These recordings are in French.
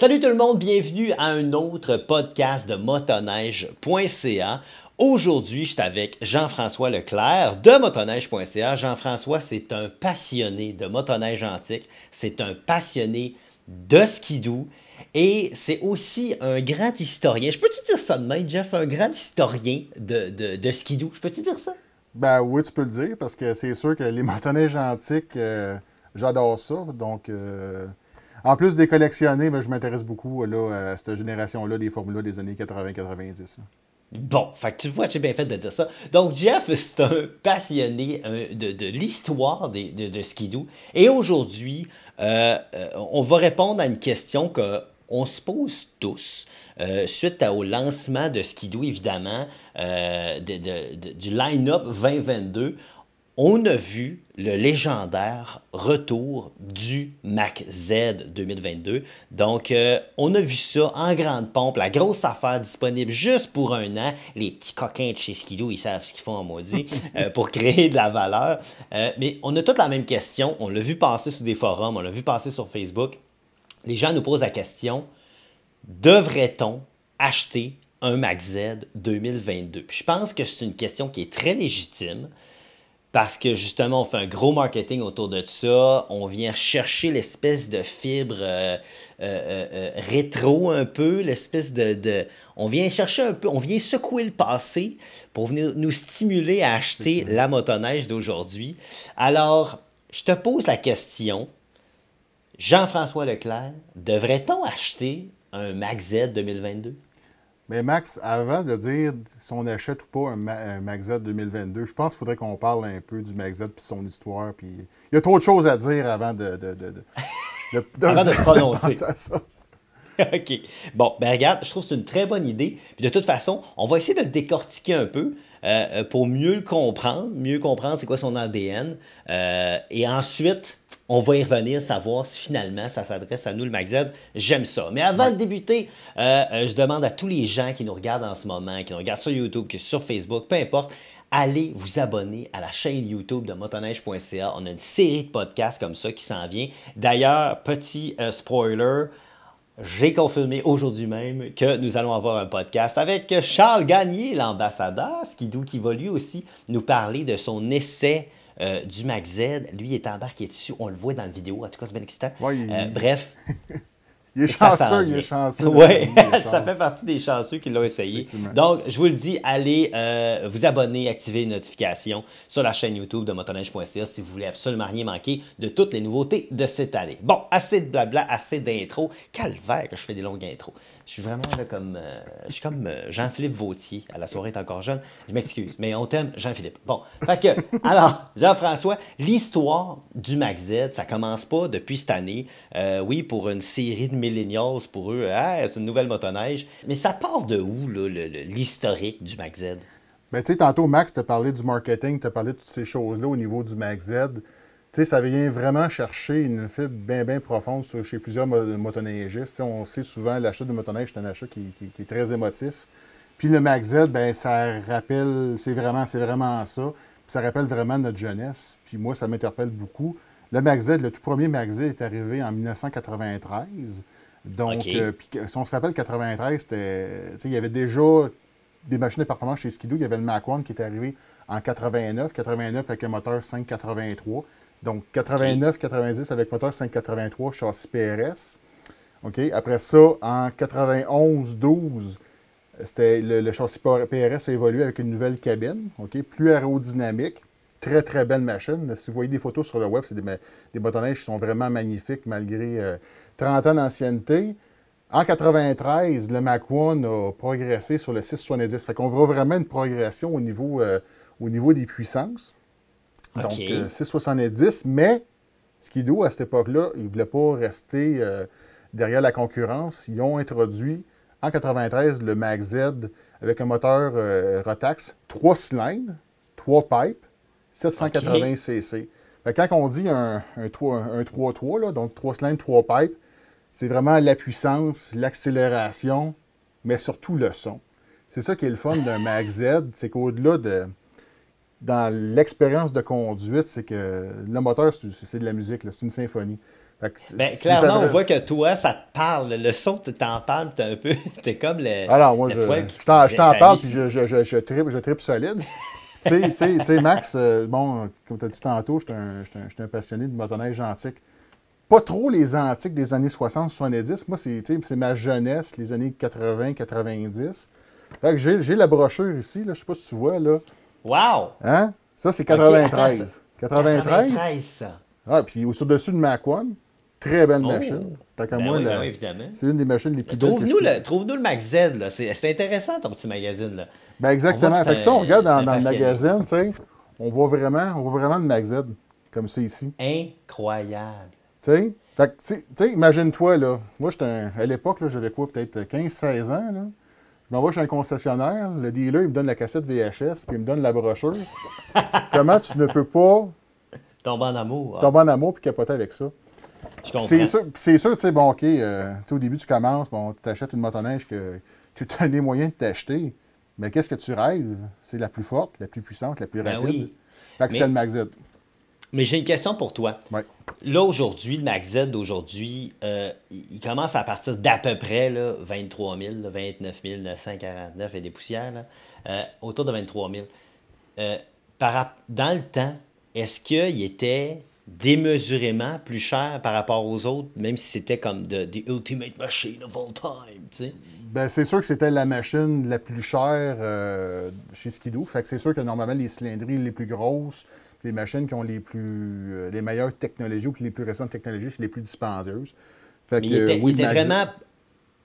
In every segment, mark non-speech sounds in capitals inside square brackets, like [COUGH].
Salut tout le monde, bienvenue à un autre podcast de motoneige.ca. Aujourd'hui, je suis avec Jean-François Leclerc de motoneige.ca. Jean-François, c'est un passionné de motoneige antique, c'est un passionné de skidoo et c'est aussi un grand historien. Je peux-tu dire ça de même, Jeff? Un grand historien de, de, de skidoo. Je peux-tu dire ça? Ben oui, tu peux le dire parce que c'est sûr que les motoneiges antiques, euh, j'adore ça. Donc. Euh, en plus des collectionnés, ben, je m'intéresse beaucoup à cette génération-là, des formules des années 80-90. Bon, fait que tu vois, bien fait de dire ça. Donc, Jeff, c'est un passionné de, l'histoire de, de, Skidoo. Et aujourd'hui, euh, euh, on va répondre à une question que se pose tous euh, suite au lancement de Skidoo, évidemment, du line-up 2022 on a vu le légendaire retour du Mac Z 2022. Donc, euh, on a vu ça en grande pompe, la grosse affaire disponible juste pour un an. Les petits coquins de chez Skidou, ils savent ce qu'ils font en maudit [LAUGHS] euh, pour créer de la valeur. Euh, mais on a toute la même question. On l'a vu passer sur des forums, on l'a vu passer sur Facebook. Les gens nous posent la question, devrait-on acheter un Mac Z 2022? je pense que c'est une question qui est très légitime. Parce que justement, on fait un gros marketing autour de ça. On vient chercher l'espèce de fibre euh, euh, euh, rétro un peu, l'espèce de, de, On vient chercher un peu, on vient secouer le passé pour venir nous stimuler à acheter la motoneige d'aujourd'hui. Alors, je te pose la question, Jean-François Leclerc, devrait-on acheter un Max Z 2022? Mais Max, avant de dire si on achète ou pas un, Ma 2022, je pense qu'il faudrait qu'on parle un peu du MagZ et puis son histoire. Puis... Il y a trop de choses à dire avant de, de se prononcer. [LAUGHS] [LAUGHS] OK. Bon, ben regarde, je trouve que c'est une très bonne idée. de toute façon, on va essayer de décortiquer un peu. Euh, euh, pour mieux le comprendre, mieux comprendre c'est quoi son ADN. Euh, et ensuite, on va y revenir, savoir si finalement ça s'adresse à nous, le MacZ. J'aime ça. Mais avant de débuter, je demande à tous les gens qui nous regardent en ce moment, qui nous regardent sur YouTube, qui sur Facebook, peu importe, allez vous abonner à la chaîne YouTube de motoneige.ca. On a une série de podcasts comme ça qui s'en vient. D'ailleurs, petit spoiler, j'ai confirmé aujourd'hui même que nous allons avoir un podcast avec Charles Gagné, l'ambassadeur, Ce qui va lui aussi nous parler de son essai euh, du Mac Z. Lui, il est embarqué dessus. On le voit dans la vidéo. En tout cas, c'est bien excitant. Euh, bref, [LAUGHS] Il est chanceux, il est chanceux. Oui, [LAUGHS] ça fait partie des chanceux qui l'ont essayé. Donc, je vous le dis, allez euh, vous abonner, activer les notifications sur la chaîne YouTube de motoneige.ca si vous voulez absolument rien manquer de toutes les nouveautés de cette année. Bon, assez de blabla, assez d'intro. Calvaire que je fais des longues intros. Je suis vraiment comme, euh, je comme euh, Jean-Philippe Vautier à la soirée est encore jeune. Je m'excuse, mais on t'aime, Jean-Philippe. Bon, fait que, [LAUGHS] alors, Jean-François, l'histoire du Max Z, ça commence pas depuis cette année. oui, pour une série de millennials pour eux. Hein, c'est une nouvelle motoneige. Mais ça part de où, l'historique du Max Z? Ben, tantôt, Max, tu as parlé du marketing, tu parlé de toutes ces choses-là au niveau du Max Z. ça vient vraiment chercher une fibre bien, profonde chez plusieurs motoneigistes. on sait souvent, l'achat de motoneige, c'est un achat qui, est très émotif. Puis le Max Z, ben, ça rappelle, c'est vraiment, c'est vraiment ça. ça rappelle vraiment notre jeunesse. Puis moi, ça m'interpelle beaucoup. Le max Z, le tout premier max Z est arrivé en 1993. Donc, euh, si on se rappelle, 93, il y avait déjà des machines de performance chez Skidoo. Il y avait le Mac One qui est arrivé en 89, 89 avec un moteur 583. Donc, 89, 90 avec moteur 583 châssis PRS. OK? Après ça, en 91, 12, c'était le, châssis PRS a évolué avec une nouvelle cabine, OK? Plus aérodynamique très, très belle machine. Si vous voyez des photos sur le web, c'est des, des qui sont vraiment magnifiques malgré 30 euh, ans d'ancienneté. En 93, le Mac One a progressé sur le 670. Fait qu'on voit vraiment une progression au niveau, euh, des puissances. Donc, 670, euh, mais ce qui Skido, à cette époque-là, ils ne voulaient pas rester derrière la concurrence. Ils ont introduit en 93 le Mac Z avec un moteur Rotax, trois cylindres, trois pipes, 780 cc. quand on dit un, un 3-3, donc 3 cylindres, 3 pipes, c'est vraiment la puissance, l'accélération, mais surtout le son. C'est ça qui est le fun d'un Mag Z, c'est qu'au-delà de. Dans l'expérience de conduite, c'est que le moteur, c'est de la musique, c'est une symphonie. Ben, clairement, on voit que toi, ça te parle. Le son, tu t'en parles, un peu. C'était [LAUGHS] comme le. Alors, ah moi, je, t'en parle, puis je, je, je solide. [LAUGHS] tu sais, Max, euh, bon, comme tu as dit tantôt, je suis un, passionné de motoneige antique. Pas trop les antiques des années 60, 70. Moi, c'est ma jeunesse, les années 80, 90. Fait que j'ai la brochure ici, là, je sais pas si tu vois, là. Wow! Hein? Ça, c'est 93. 93. 93, ça. puis au-dessus de ma One, Très belle oh. machine. Ben ben c'est une des machines les plus Trouve-nous le, trouve le Z. C'est intéressant ton petit magazine. Ben, exactement. on regarde dans, le magazine, on voit vraiment, vraiment le Mac Z, comme c'est ici. Incroyable. imagine-toi, là. Moi, à l'époque, j'avais quoi, peut-être 15-16 ans, Je m'en vais chez un concessionnaire, le dealer, il me donne la cassette VHS, puis il me donne la brochure. [LAUGHS] Comment tu ne peux pas... Tomber en amour. Hein. Tomber en amour, puis capoter avec ça. C'est sûr, c'est sûr, tu sais, bon, OK, euh, au début, tu commences, bon, tu t'achètes une motoneige que tu as les moyens de t'acheter, mais qu'est-ce que tu rêves? C'est la plus forte, la plus puissante, la plus ben rapide. mais... c'est le Max Z. Mais j'ai une question pour toi. Là, aujourd'hui, le Max Z euh, il commence à partir d'à peu près là, 23 000, 29 949 et des poussières, euh, autour de 23 000. par, dans le temps, est-ce qu'il était démesurément plus cher par rapport aux autres, même si c'était comme the, the, ultimate machine of all time, tu sais. Ben, c'est sûr que c'était la machine la plus chère euh, chez Skidoo. Fait que c'est sûr que normalement, les cylindries les plus grosses, les machines qui ont les plus euh, les meilleures technologies ou les plus récentes technologies, sont les plus dispendieuses. Mais il était, vraiment...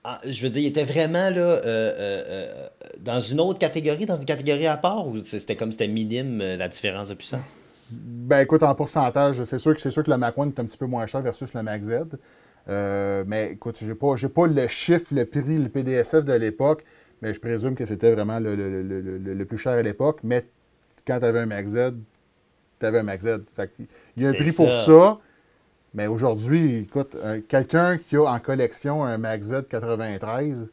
Ah, je veux dire, il était vraiment là, euh, dans une autre catégorie, dans une catégorie à part, ou c'était comme c'était minime la différence de puissance? Ben écoute, en pourcentage, c'est sûr que c'est sûr que le Mac One est un petit peu moins cher versus le Mac Z. Euh, mais écoute, j'ai pas, j'ai pas le chiffre, le prix, le PDSF de l'époque, mais je présume que c'était vraiment le, plus cher à l'époque. Mais quand tu avais un Mac Z, tu avais un Mac Z. il y a un prix pour ça. Mais aujourd'hui, écoute, quelqu'un qui a en collection un Mac Z 93,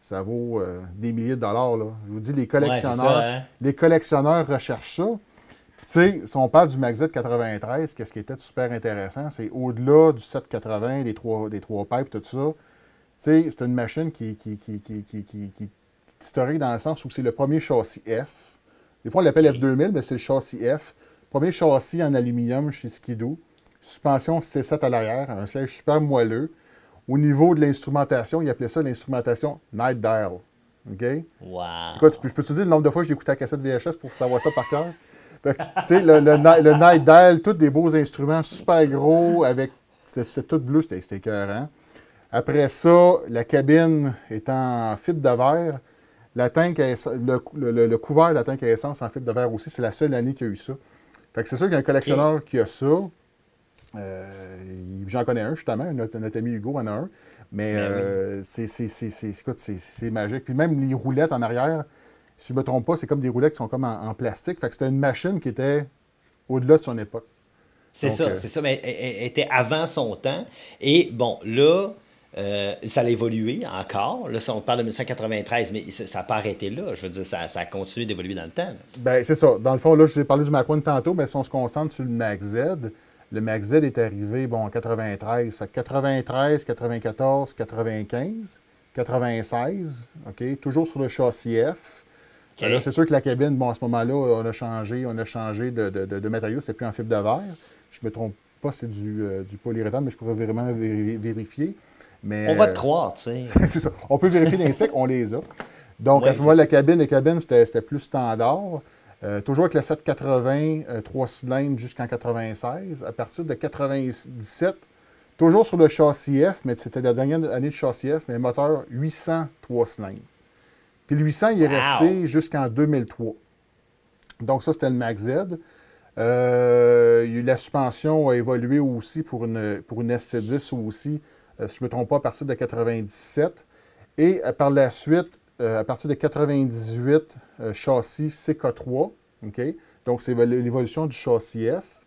ça vaut euh, des milliers de dollars. Je vous dis, les collectionneurs, hein. les collectionneurs recherchent ça tu sais, si on parle du Maxit 93, qu'est-ce qui était super intéressant, c'est au-delà du 780, des trois, des trois pipes, tout ça, tu sais, c'est une machine qui, qui, qui, est historique dans le sens où c'est le premier châssis F. Des fois, on l'appelle F2000, mais c'est le châssis F. Premier châssis en aluminium chez Skidoo. Suspension C7 à l'arrière, un siège super moelleux. Au niveau de l'instrumentation, il appelait ça l'instrumentation Night Dial. OK? Wow. je peux te dire le nombre de fois que j'ai écouté la cassette VHS pour savoir ça par cœur? le, le, le Night tous des beaux instruments super gros, avec c'était tout bleu, c'était écœurant. Après ça, la cabine est en fibre de verre. La le, le, couvert de la à essence en fibre de verre aussi, c'est la seule année qu'il y a eu ça. Fait que c'est sûr qu'il y a un collectionneur qui a ça. Euh, j'en connais un, justement, notre, ami Hugo en a un. Mais, ben euh, écoute, c'est magique. Puis même les roulettes en arrière, si je ne me trompe pas, c'est comme des roulettes qui sont comme en, plastique. Fait que c'était une machine qui était au-delà de son époque. C'est ça, euh, c'est ça, mais elle, était avant son temps. Et bon, là, euh, ça a évolué encore. Là, on parle de 1993, mais ça n'a pas arrêté là. Je veux dire, ça, ça a continué d'évoluer dans le temps. Ben, c'est ça. Dans le fond, là, je j'ai parlé du Macron tantôt, mais si on se concentre sur le Mac Z, le Mac Z est arrivé, bon, en 93. Fait 93, 94, 95, 96, OK, toujours sur le châssis F. Ben c'est sûr que la cabine, bon, à ce moment-là, on a changé, on a changé de, de, de, matériaux. C'était plus en fibre de verre. Je me trompe pas, c'est du, euh, du polyuréthane, mais je pourrais vraiment vérifier. Mais, on va te euh, croire, tu sais. [LAUGHS] c'est ça. On peut vérifier les on les a. Donc, à ce moment-là, la cabine, les cabines, c'était plus standard. Euh, toujours avec le 780, 3 cylindres jusqu'en 96. À partir de 97, toujours sur le châssis F, mais c'était la dernière année de châssis F, mais moteur 800, 3 cylindres. Puis le 800, il est resté jusqu'en 2003. Donc ça, c'était le Max Z. Euh, la suspension a évolué aussi pour une, pour une SC10 aussi, euh, si je ne me trompe pas, à partir de 97. Et euh, par la suite, à partir de 98, châssis CK3. Donc, c'est l'évolution du châssis F.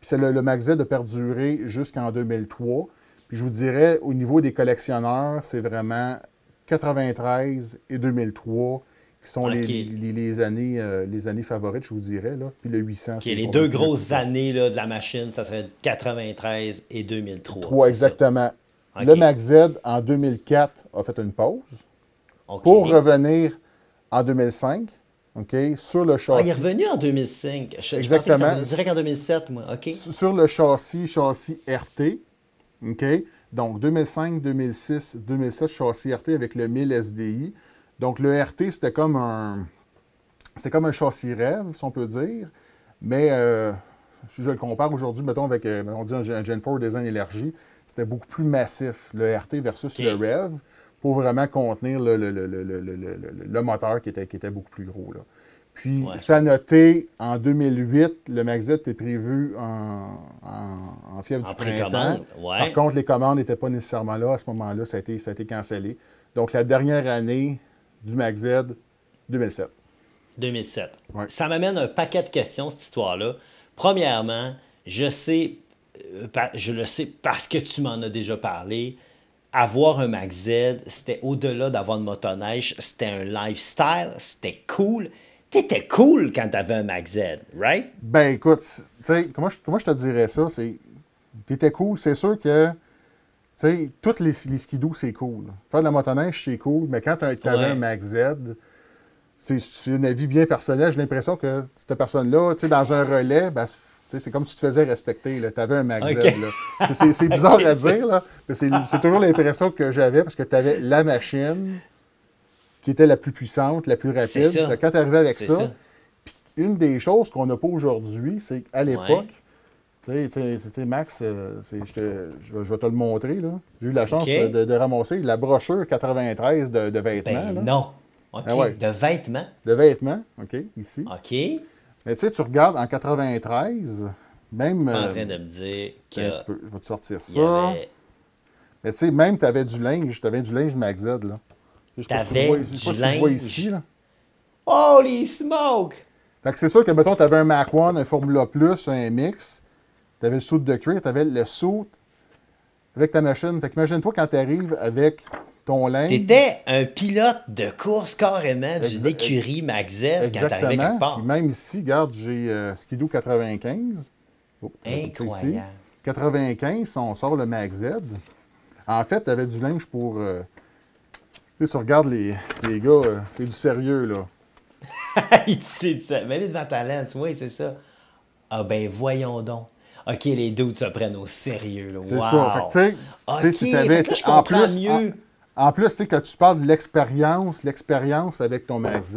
Puis le, le Max Z a perduré jusqu'en 2003. Puis je vous dirais, au niveau des collectionneurs, c'est vraiment 93 et 2003 qui sont ah, les, années, euh, les années favorites, je vous dirais. Là. Puis le 800. les deux grosses années de la machine, ça serait 93 et 2003. 3, exactement. Le Max Z, en 2004, a fait une pause pour revenir en 2005. OK, sur le châssis. Ah, il est revenu en 2005. Je, Exactement. Je direct en 2007, moi. OK. Sur le châssis, châssis RT. OK. Donc 2005, 2006, 2007, châssis RT avec le 1000 SDI. Donc le RT, c'était comme un comme un châssis rêve, si on peut dire. Mais euh, si je, le compare aujourd'hui, mettons, avec euh, on dit un, Gen 4 Design Élargi, c'était beaucoup plus massif, le RT versus le rêve, pour vraiment contenir le, moteur qui était, qui était beaucoup plus gros. Là. Puis, ça noté, en 2008, le Max-Z était prévu en, en, fièvre du printemps. Par contre, les commandes n'étaient pas nécessairement là. À ce moment-là, ça a été, ça cancellé. Donc, la dernière année du Max-Z, 2007. 2007. Ça m'amène un paquet de questions, cette histoire-là. Premièrement, je sais, euh, je le sais parce que tu m'en as déjà parlé, avoir un max Z, c'était au-delà d'avoir une motoneige, c'était un lifestyle, c'était cool, t'étais cool quand t'avais un Mac Z, right? Ben écoute, tu sais, comment, je te dirais ça? C'est, t'étais cool, c'est sûr que, tu sais, toutes les, les c'est cool. Faire de la motoneige, c'est cool, mais quand t'avais un Mac Z, c'est, une avis bien personnelle. J'ai l'impression que cette personne-là, tu sais, dans un relais, ben, c'est comme si tu te faisais respecter. Tu avais un Mac z C'est bizarre [LAUGHS] à dire, là, mais c'est toujours l'impression que j'avais parce que tu avais la machine, qui était la plus puissante, la plus rapide. Quand tu arrivais avec ça, une des choses qu'on n'a pas aujourd'hui, c'est qu'à l'époque, tu sais, Max, je, vais te le montrer. là, J'ai eu la chance euh, de, ramasser la brochure 93 de, vêtements. Ben non. Ah ok, De vêtements. De vêtements, OK, ici. OK. Mais tu sais, tu regardes en 93, même. en euh, train de me dire que. Je vais te sortir ça. Mais tu sais, même tu avais du linge, tu avais du linge Max là. T'avais du linge. Ici, Holy smoke! Fait c'est sûr que, mettons, t'avais un Mac 1, un Formula Plus, un MX, t'avais le suit de Tu t'avais le suit avec ta machine. Fait toi quand t'arrives avec ton linge. étais un pilote de course carrément d'une écurie Z quand t'arrivais quelque part. même ici, regarde, j'ai euh, Skidoo 95. Incroyable. 95, on sort le Max Z. En fait, tu avais du linge pour euh, tu sais, tu regardes les, les gars, euh, c'est du sérieux, là. c'est [LAUGHS] du ça. Mais ma talent, oui, c'est ça. Ah ben voyons donc. OK, les doutes se prennent au sérieux. Là. C'est ça. Fait en plus, En, plus, tu sais, quand tu parles de l'expérience, l'expérience avec ton mère Z,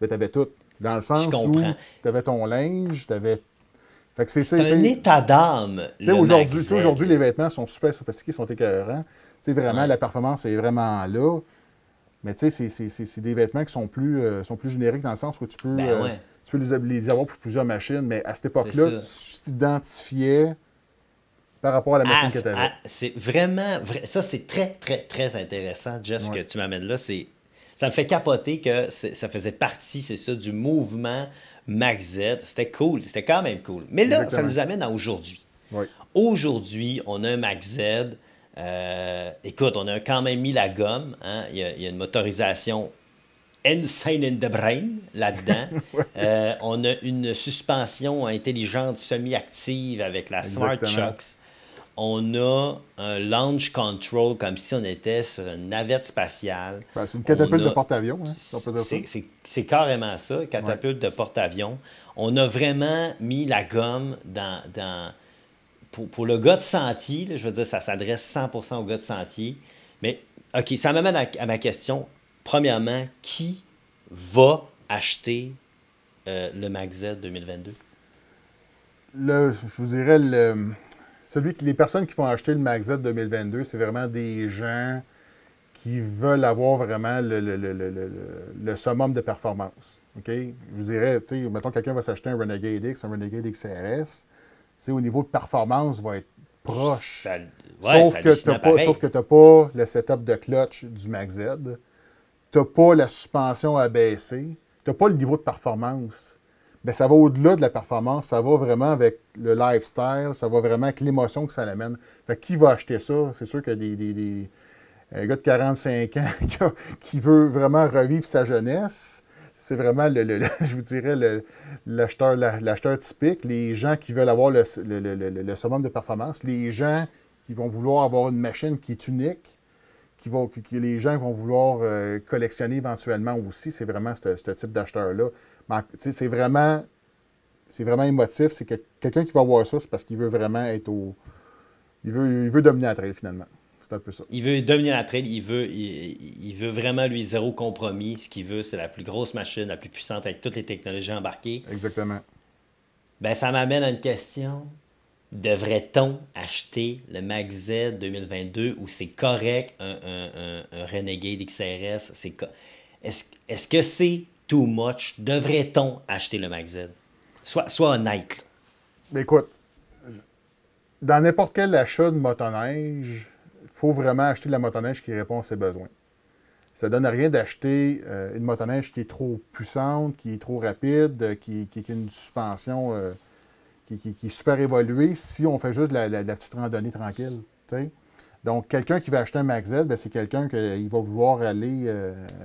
ben, tu avais tout. Dans le sens où tu avais ton linge, tu avais. Fait que c'est, un état d'âme. Aujourd'hui, aujourd'hui, les vêtements sont super sophistiqués, sont écœurants sais, vraiment, la performance est vraiment là. Mais tu sais, c'est des vêtements qui sont plus, euh, sont plus génériques dans le sens où tu peux, ben euh, les, avoir pour plusieurs machines, mais à cette époque-là, tu t'identifiais par rapport à la machine que tu avais. C'est vraiment, ça c'est très, très, très intéressant, Jeff, ce que tu m'amènes là. Ça me fait capoter que ça faisait partie, c'est ça, du mouvement Max Z. C'était cool, c'était quand même cool. Mais là, ça nous amène à aujourd'hui. Aujourd'hui, on a un Max Z euh, écoute, on a quand même mis la gomme. Hein. Il, y a, une motorisation insane in the brain là-dedans. [LAUGHS] Euh, on a une suspension intelligente semi-active avec la Smart Shocks. On a un launch control comme si on était sur une navette spatiale. c'est une catapulte de porte-avions. Hein, c'est carrément ça, catapulte de porte-avions. On a vraiment mis la gomme dans pour, le gars de sentier, je veux dire, ça s'adresse 100% au gars de sentier. Mais, OK, ça m'amène à, ma question. Premièrement, qui va acheter euh, le mag Z 2022? je vous dirais, le, celui les personnes qui vont acheter le mag Z 2022, c'est vraiment des gens qui veulent avoir vraiment le, le, summum de performance. OK? Je vous dirais, mettons, quelqu'un va s'acheter un Renegade X, un Renegade XRS au niveau de performance, va être proche. sauf, que pas, sauf, que tu n'as pas le setup de clutch du Max Z. Tu n'as pas la suspension abaissée. Tu n'as pas le niveau de performance. Mais ça va au-delà de la performance. Ça va vraiment avec le lifestyle. Ça va vraiment avec l'émotion que ça amène. Fait qui va acheter ça? C'est sûr que des, des, des gars de 45 ans [LAUGHS] qui veut vraiment revivre sa jeunesse, c'est vraiment, le, [LAUGHS] je vous dirais, l'acheteur typique, les gens qui veulent avoir le, le, summum de performance, les gens qui vont vouloir avoir une machine qui est unique, qui vont, qui, les gens vont vouloir euh, collectionner éventuellement aussi. C'est vraiment ce, type d'acheteur-là. C'est vraiment, vraiment émotif. C'est que, quelqu'un qui va voir ça, c'est parce qu'il veut vraiment être au. Il veut, il veut dominer la trail finalement. Il veut dominer la trade, il veut, il, veut vraiment, lui, zéro compromis. Ce qu'il veut, c'est la plus grosse machine, la plus puissante avec toutes les technologies embarquées. Exactement. Ben, ça m'amène à une question. Devrait-on acheter le Max Z 2022 ou c'est correct un, un, Renegade XRS? C'est est-ce, que c'est too much? Devrait-on acheter le Max Z? Sois, sois honnête. Ben, écoute, dans n'importe quel achat de motoneige, faut vraiment acheter de la motoneige qui répond à ses besoins. Ça ne donne rien d'acheter euh, une motoneige qui est trop puissante, qui est trop rapide, euh, qui, qui, a une suspension euh, qui, est super évoluée si on fait juste la, petite randonnée tranquille. Donc, quelqu'un qui va acheter un Max Z, ben, c'est quelqu'un qui va vouloir aller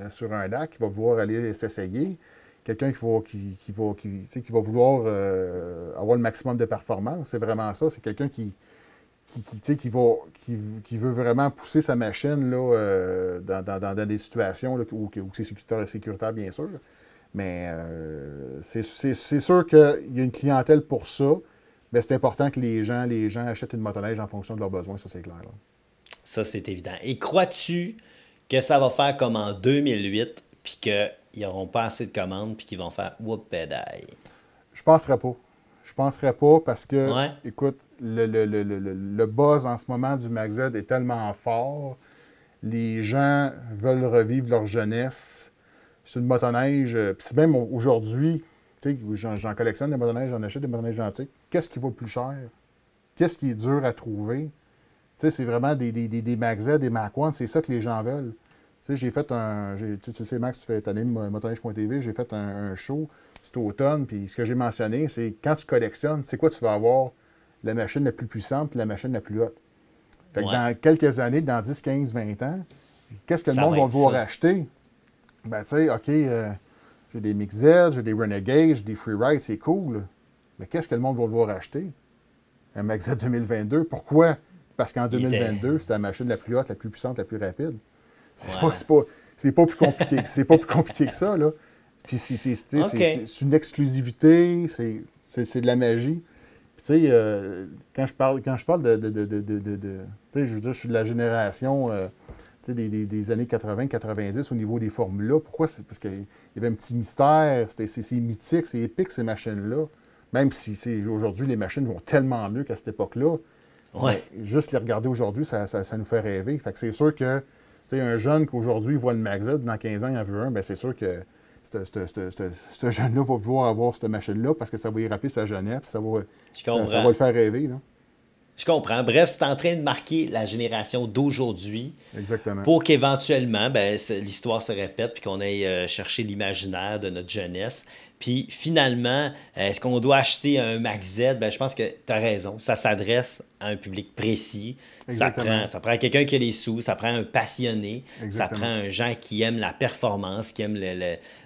sur un lac, qui va vouloir aller s'essayer. Quelqu'un qui va, qui, va, qui, va vouloir avoir le maximum de performance. C'est vraiment ça. C'est quelqu'un qui, qui, qui, veut vraiment pousser sa machine euh, dans, des situations où, c'est sécuritaire, sécuritaire, bien sûr. Mais euh, c'est sûr qu'il y a une clientèle pour ça, mais c'est important que les gens, les gens achètent une motoneige en fonction de leurs besoins, ça c'est clair. Là. Ça, c'est évident. Et crois-tu que ça va faire comme en 2008, puis qu'ils n'auront pas assez de commandes, puis qu'ils vont faire whoop pédaille Je penserais pas. Je penserais pas parce que, écoute, le, le, buzz en ce moment du Max est tellement fort. Les gens veulent revivre leur jeunesse. C'est une motoneige. Euh, puis même aujourd'hui, j'en collectionne des motoneiges, j'en achète des motoneiges antiques. Qu'est-ce qui vaut plus cher? Qu'est-ce qui est dur à trouver? c'est vraiment des, des, des, des des c'est ça que les gens veulent. j'ai fait un. Tu sais, Max, tu fais t'animes motoneige.tv, j'ai fait un, show cet automne, puis ce que j'ai mentionné, c'est quand tu collectionnes, c'est quoi tu vas avoir? la machine la plus puissante la machine la plus haute. Fait que dans quelques années, dans 10, 15, 20 ans, qu'est-ce que le monde va, vouloir acheter? Ben, tu sais, OK, euh, j'ai des Mixed, j'ai des Renegades, j'ai des Freerides, c'est cool. Mais qu'est-ce que le monde va vouloir acheter? Un Mixed 2022. Pourquoi? Parce qu'en 2022, c'est la machine la plus haute, la plus puissante, la plus rapide. C'est pas, plus compliqué, c'est pas plus compliqué que ça, là. Puis c'est [LAUGHS] une exclusivité, c'est de la magie tu sais, euh, quand je parle, quand je parle de, de, de, tu sais, je veux dire, je suis de la génération, euh, des, années 80-90 au niveau des formules-là. Pourquoi? parce qu'il y avait un petit mystère, c'est mythique, c'est épique ces machines-là. Même si aujourd'hui, les machines vont tellement mieux qu'à cette époque-là. Ouais. Euh, juste les regarder aujourd'hui, ça, nous fait rêver. Fait que c'est sûr que, tu sais, un jeune qu'aujourd'hui voit le Mazda, dans 15 ans, il en veut un, bien c'est sûr que ce jeune-là va vouloir avoir cette machine-là parce que ça va lui rappeler sa jeunesse, ça va, ça, va le faire rêver. Là. Je comprends. Bref, c'est en train de marquer la génération d'aujourd'hui. Pour qu'éventuellement, ben, l'histoire se répète puis qu'on aille euh, chercher l'imaginaire de notre jeunesse. Puis finalement, euh, est-ce qu'on doit acheter un Mac Z? Ben, je pense que tu as raison. Ça s'adresse à un public précis. Ça prend, ça prend quelqu'un qui a les sous, ça prend un passionné, ça prend un gens qui aime la performance, qui aime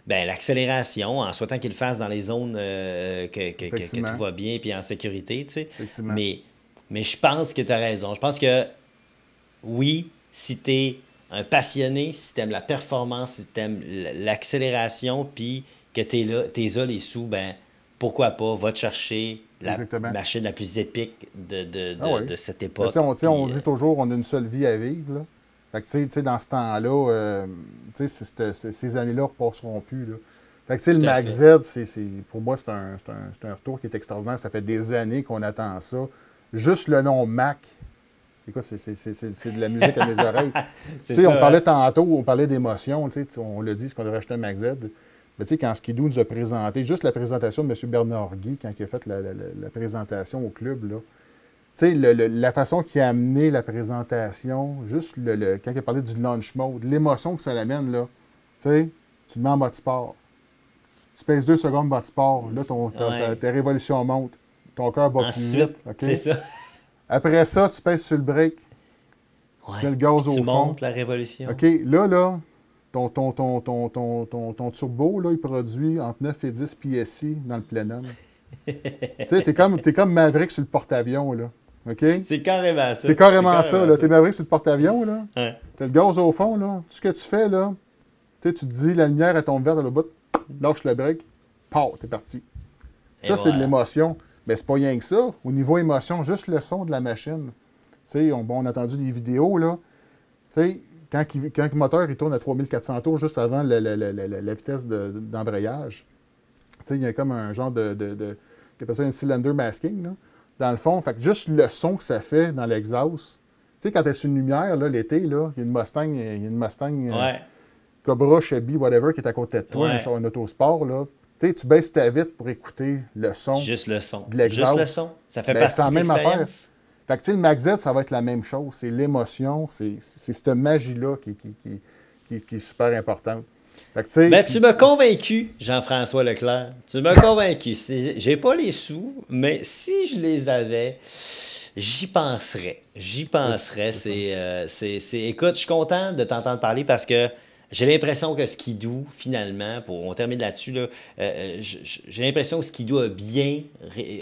ben, l'accélération, en souhaitant qu'il le fasse dans les zones euh, que, que, tout va bien puis en sécurité. Mais, mais je pense que tu as raison. Je pense que oui, si tu es un passionné, si tu aimes la performance, si tu aimes l'accélération, puis que t'es là, t'es là les sous, ben pourquoi pas, va te chercher la machine la plus épique de, de, cette époque. on, dit toujours on a une seule vie à vivre. Fait que, dans ce temps-là, euh, ces années-là ne repasseront plus. Fait que, le Mac Z, pour moi, c'est un, un, retour qui est extraordinaire. Ça fait des années qu'on attend ça. Juste le nom Mac, c'est de la musique à mes [LAUGHS] oreilles. on parlait hein. tantôt, on parlait d'émotion. On le dit, ce qu'on devrait acheter un Mac Z. Mais tu sais, quand Skidou nous a présenté, juste la présentation de M. Bernard Guy, quand il a fait la, présentation au club, là, tu sais, la façon qu'il a amené la présentation, juste le, quand il a parlé du launch mode, l'émotion que ça l'amène, là, tu sais, tu mets en mode sport. Tu pèses deux secondes bas sport, là, ton, ta, révolution monte, ton cœur bat plus vite. C'est ça. Après ça, tu pèses sur le break, tu mets le gaz tu montes la révolution. OK, là, là, ton, ton, ton, ton, ton turbo, là, il produit entre 9 et 10 PSI dans le plenum [LAUGHS] tu sais, t'es comme, es comme Maverick sur le porte-avions, là. OK? C'est carrément ça. C'est carrément, ça, là. T'es Maverick sur le porte-avions, là. T'as le gaz au fond, là. Tout ce que tu fais, là, tu te dis, la lumière, elle tombe verte à le bout, lâche le break, pow, t'es parti. Ça, c'est de l'émotion. Mais c'est pas rien que ça. Au niveau émotion, juste le son de la machine. Tu sais, on, a entendu des vidéos, là. Tu sais, quand, le moteur tourne à 3400 tours juste avant la, vitesse d'embrayage, il y a comme un genre de, de, de appelle ça un cylinder masking, dans le fond. juste le son que ça fait dans l'exhaust, tu quand tu es sur une lumière, l'été, il y a une Mustang, a une euh, Chevy, whatever, qui est à côté de toi, un, un autosport, là, tu baisses ta vitre pour écouter le son. Juste le son. Juste le son. Ça fait passer. Ben, partie de fait le Max ça va être la même chose. C'est l'émotion, c'est cette magie-là qui, est super importante. Mais tu ben, m'as convaincu, Jean-François Leclerc. Tu m'as [LAUGHS] convaincu. J'ai pas les sous, mais si je les avais, j'y penserais. J'y penserais. Euh, écoute, je suis content de t'entendre parler parce que j'ai l'impression que Skidoo, finalement, pour on termine là-dessus, là, euh, euh, j'ai l'impression que Skidoo a bien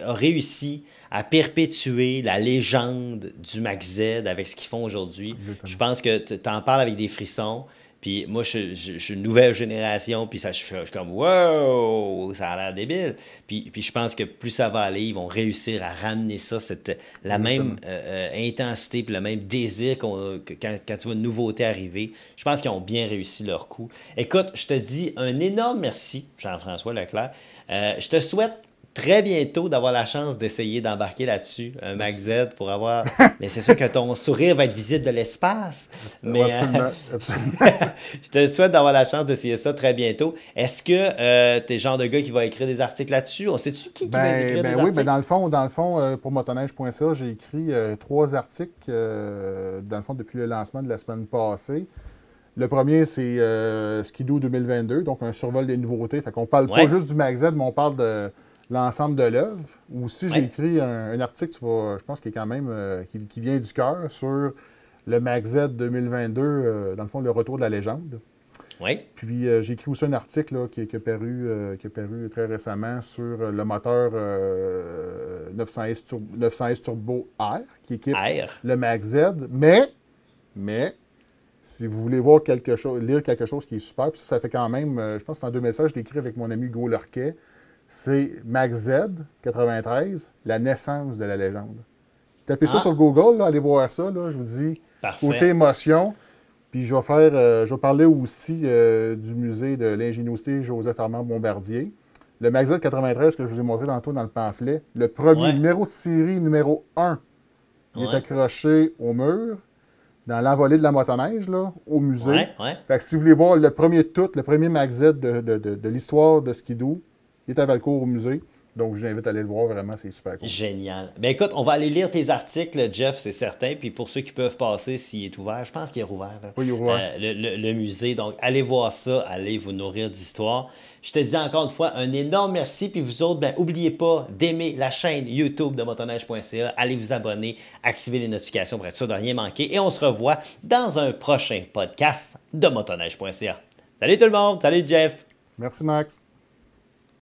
réussi à perpétuer la légende du Max Z avec ce qu'ils font aujourd'hui. Je pense que tu en parles avec des frissons. Puis moi, je, suis une nouvelle génération, puis ça, je, suis comme « wow, ça a l'air débile ». Puis, puis je pense que plus ça va aller, ils vont réussir à ramener ça, cette, la même euh, euh, intensité, puis le même désir quand, tu vois une nouveauté arriver. Je pense qu'ils ont bien réussi leur coup. Écoute, je te dis un énorme merci, Jean-François Leclerc. Euh, je te souhaite très bientôt d'avoir la chance d'essayer d'embarquer là-dessus, un euh, Mac Z, pour avoir. [LAUGHS] Mais c'est sûr que ton sourire va être visite de l'espace. Euh, mais absolument, euh, [LAUGHS] je te souhaite d'avoir la chance d'essayer ça très bientôt. Est-ce que t'es tu es le genre de gars qui va écrire des articles là-dessus On sait-tu qui, va ben, écrire ben des ben articles ben dans le fond, dans le fond pour motoneige.ca, j'ai écrit trois articles, dans le fond, depuis le lancement de la semaine passée. Le premier, c'est Skidoo 2022, donc un survol des nouveautés. Fait qu'on parle pas juste du Max mais on parle de l'ensemble de l'œuvre, ou si j'ai écrit un, article, je pense, qui est quand même euh, qui, vient du cœur sur le MagZ 2022, euh, dans le fond, le retour de la légende. Oui. Puis euh, j'ai écrit aussi un article qui, est paru, qui est très récemment sur le moteur 900S, Turbo R qui équipe le MagZ. Mais, mais, si vous voulez voir quelque chose, lire quelque chose qui est super, puis ça, fait quand même, je pense qu'en deux messages, je avec mon ami Hugo c'est Max Z 93, la naissance de la légende. Tapez ça ah. sur Google, allez voir ça, je vous dis. Parfait. Côté émotion. Puis je vais faire, euh, je vais parler aussi euh, du musée de l'ingéniosité Joseph Armand Bombardier. Le Max Z 93 que je vous ai montré tantôt dans le pamphlet, le premier numéro de série numéro 1, il est accroché au mur dans l'envolée de la motoneige, là, au musée. que si vous voulez voir le premier tout, le premier Max Z de, de, de, l'histoire de skidoo, il est à Valcourt au musée. Donc, je vous invite à aller le voir, vraiment, c'est super cool. Génial. Ben écoute, on va aller lire tes articles, Jeff, c'est certain. Puis pour ceux qui peuvent passer, s'il est ouvert, je pense qu'il est rouvert. Oui, il est euh, le, musée. Donc, allez voir ça, allez vous nourrir d'histoire. Je te dis encore une fois un énorme merci. Puis vous autres, ben, oubliez pas d'aimer la chaîne YouTube de motoneige.ca. Allez vous abonner, activer les notifications pour être sûr de rien manquer. Et on se revoit dans un prochain podcast de motoneige.ca. Salut tout le monde. Salut, Jeff. Merci, Max.